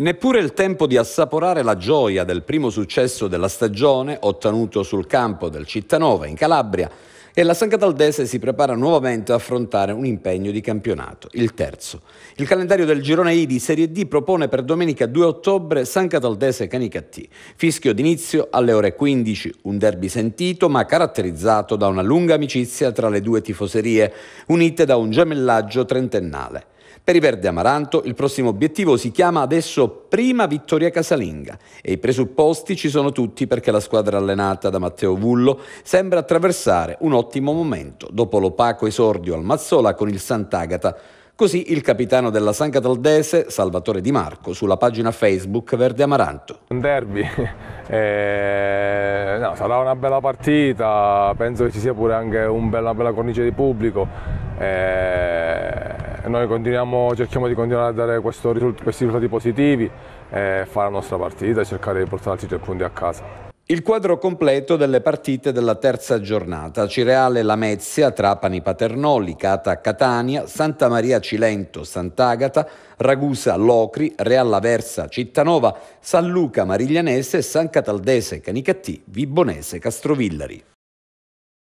Neppure il tempo di assaporare la gioia del primo successo della stagione ottenuto sul campo del Cittanova in Calabria e la San Cataldese si prepara nuovamente ad affrontare un impegno di campionato, il terzo. Il calendario del girone I di Serie D propone per domenica 2 ottobre San Cataldese Canicattì. Fischio d'inizio alle ore 15, un derby sentito ma caratterizzato da una lunga amicizia tra le due tifoserie, unite da un gemellaggio trentennale. Per i Verde Amaranto il prossimo obiettivo si chiama adesso prima vittoria casalinga e i presupposti ci sono tutti perché la squadra allenata da Matteo Vullo sembra attraversare un ottimo momento dopo l'opaco esordio al Mazzola con il Sant'Agata. Così il capitano della San Cataldese, Salvatore Di Marco, sulla pagina Facebook Verde Amaranto. Un derby, eh, No, sarà una bella partita, penso che ci sia pure anche un bella, una bella cornice di pubblico. E eh, noi cerchiamo di continuare a dare questo, questi risultati positivi e eh, fare la nostra partita e cercare di portare altri tre punti a casa. Il quadro completo delle partite della terza giornata. Cireale Lamezia, Trapani Paternò, Licata Catania, Santa Maria Cilento, Sant'Agata, Ragusa Locri, Realla Versa Cittanova, San Luca Mariglianese, San Cataldese Canicattì, Vibonese Castrovillari.